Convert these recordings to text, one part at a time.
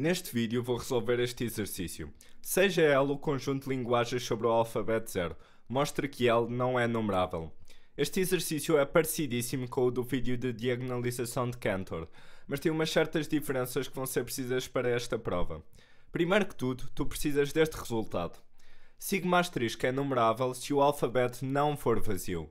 Neste vídeo vou resolver este exercício. Seja L o conjunto de linguagens sobre o alfabeto zero, Mostre que L não é numerável. Este exercício é parecidíssimo com o do vídeo de diagonalização de Cantor, mas tem umas certas diferenças que vão ser precisas para esta prova. Primeiro que tudo, tu precisas deste resultado. Sigma asterisco é numerável se o alfabeto não for vazio.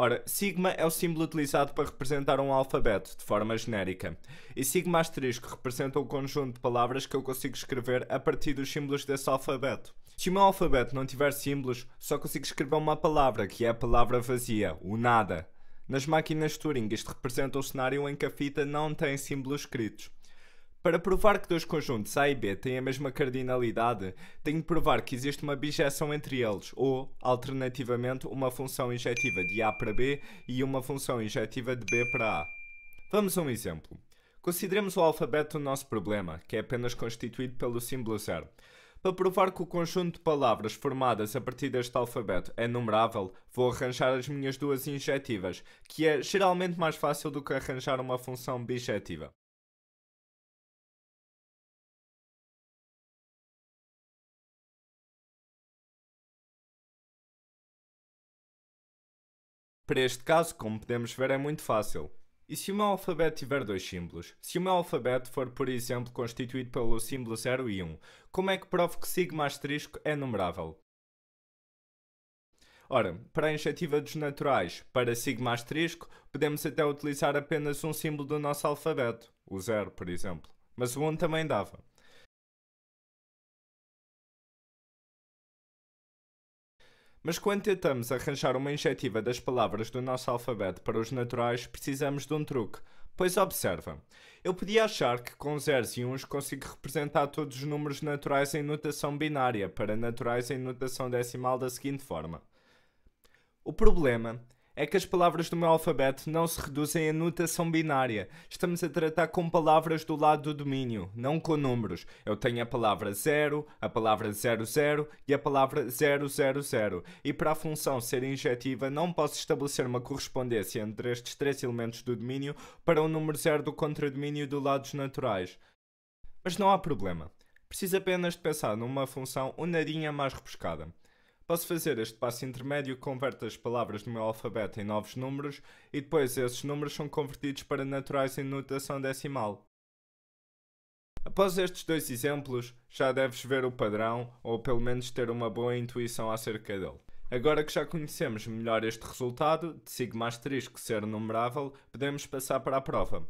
Ora, sigma é o símbolo utilizado para representar um alfabeto, de forma genérica. E sigma asterisco representa um conjunto de palavras que eu consigo escrever a partir dos símbolos desse alfabeto. Se o meu alfabeto não tiver símbolos, só consigo escrever uma palavra, que é a palavra vazia, o nada. Nas máquinas Turing, isto representa um cenário em que a fita não tem símbolos escritos. Para provar que dois conjuntos A e B têm a mesma cardinalidade, tenho de provar que existe uma bijeção entre eles, ou, alternativamente, uma função injetiva de A para B e uma função injetiva de B para A. Vamos a um exemplo. Consideremos o alfabeto do nosso problema, que é apenas constituído pelo símbolo zero. Para provar que o conjunto de palavras formadas a partir deste alfabeto é numerável, vou arranjar as minhas duas injetivas, que é geralmente mais fácil do que arranjar uma função bijetiva. Para este caso, como podemos ver, é muito fácil. E se o meu alfabeto tiver dois símbolos? Se o meu alfabeto for, por exemplo, constituído pelo símbolo 0 e 1, como é que provo que sigma asterisco é numerável? Ora, para a injetiva dos naturais, para sigma asterisco, podemos até utilizar apenas um símbolo do nosso alfabeto, o 0, por exemplo. Mas o 1 também dava. Mas quando tentamos arranjar uma injetiva das palavras do nosso alfabeto para os naturais, precisamos de um truque. Pois observa, eu podia achar que com zeros e uns consigo representar todos os números naturais em notação binária para naturais em notação decimal da seguinte forma. O problema é que as palavras do meu alfabeto não se reduzem a notação binária. Estamos a tratar com palavras do lado do domínio, não com números. Eu tenho a palavra 0, a palavra 00 e a palavra 000. E para a função ser injetiva, não posso estabelecer uma correspondência entre estes três elementos do domínio para o número 0 do contradomínio do lado dos naturais. Mas não há problema. Preciso apenas de pensar numa função unadinha mais repescada. Posso fazer este passo intermédio que converte as palavras do meu alfabeto em novos números e depois esses números são convertidos para naturais em notação decimal. Após estes dois exemplos, já deves ver o padrão ou pelo menos ter uma boa intuição acerca dele. Agora que já conhecemos melhor este resultado, de sigma asterisco ser numerável, podemos passar para a prova.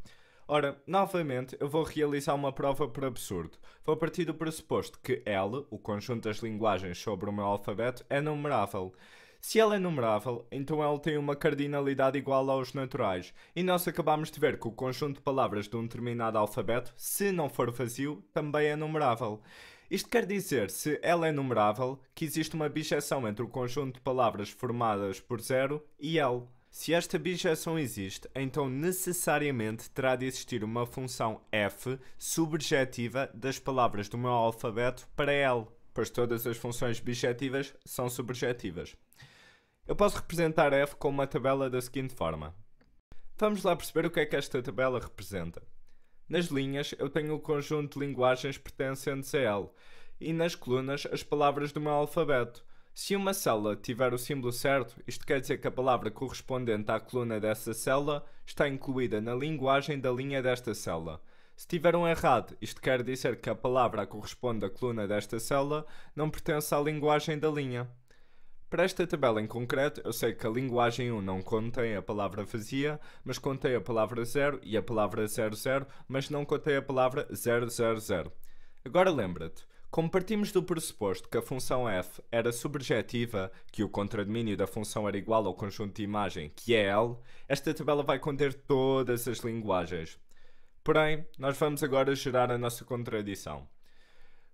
Ora, novamente, eu vou realizar uma prova por absurdo. Vou partir do pressuposto que L, o conjunto das linguagens sobre o meu alfabeto, é numerável. Se ela é numerável, então ela tem uma cardinalidade igual aos naturais, e nós acabamos de ver que o conjunto de palavras de um determinado alfabeto, se não for vazio, também é numerável. Isto quer dizer, se ela é numerável, que existe uma bijeção entre o conjunto de palavras formadas por zero e L. Se esta bijeção existe, então necessariamente terá de existir uma função f subjetiva das palavras do meu alfabeto para L, pois todas as funções bijetivas são subjetivas. Eu posso representar f com uma tabela da seguinte forma. Vamos lá perceber o que é que esta tabela representa. Nas linhas, eu tenho o conjunto de linguagens pertencentes a L, e nas colunas, as palavras do meu alfabeto. Se uma célula tiver o símbolo certo, isto quer dizer que a palavra correspondente à coluna dessa célula está incluída na linguagem da linha desta célula. Se tiver um errado, isto quer dizer que a palavra correspondente corresponde à coluna desta célula não pertence à linguagem da linha. Para esta tabela em concreto, eu sei que a linguagem 1 não contém a palavra vazia, mas contém a palavra 0 e a palavra 00, mas não contém a palavra 000. Agora lembra-te, como partimos do pressuposto que a função f era subjetiva, que o contradomínio da função era igual ao conjunto de imagem, que é L, esta tabela vai conter todas as linguagens. Porém, nós vamos agora gerar a nossa contradição.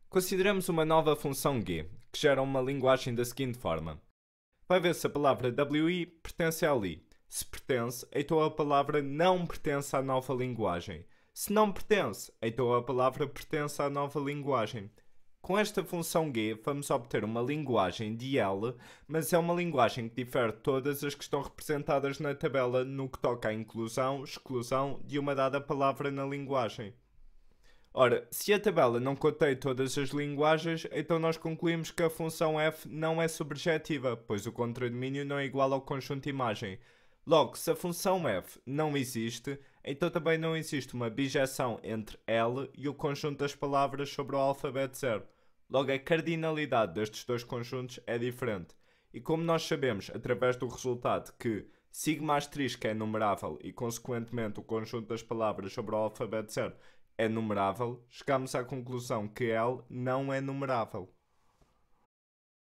Consideramos uma nova função g, que gera uma linguagem da seguinte forma. Vai ver se a palavra wi pertence a li. Se pertence, então a palavra não pertence à nova linguagem. Se não pertence, então a palavra pertence à nova linguagem. Com esta função g, vamos obter uma linguagem de L, mas é uma linguagem que difere de todas as que estão representadas na tabela no que toca à inclusão, exclusão de uma dada palavra na linguagem. Ora, se a tabela não contém todas as linguagens, então nós concluímos que a função f não é subjetiva, pois o contradomínio não é igual ao conjunto imagem. Logo, se a função f não existe, então também não existe uma bijeção entre L e o conjunto das palavras sobre o alfabeto zero. Logo, a cardinalidade destes dois conjuntos é diferente. E como nós sabemos, através do resultado, que sigma asterisco é numerável e, consequentemente, o conjunto das palavras sobre o alfabeto zero é numerável, chegamos à conclusão que L não é numerável.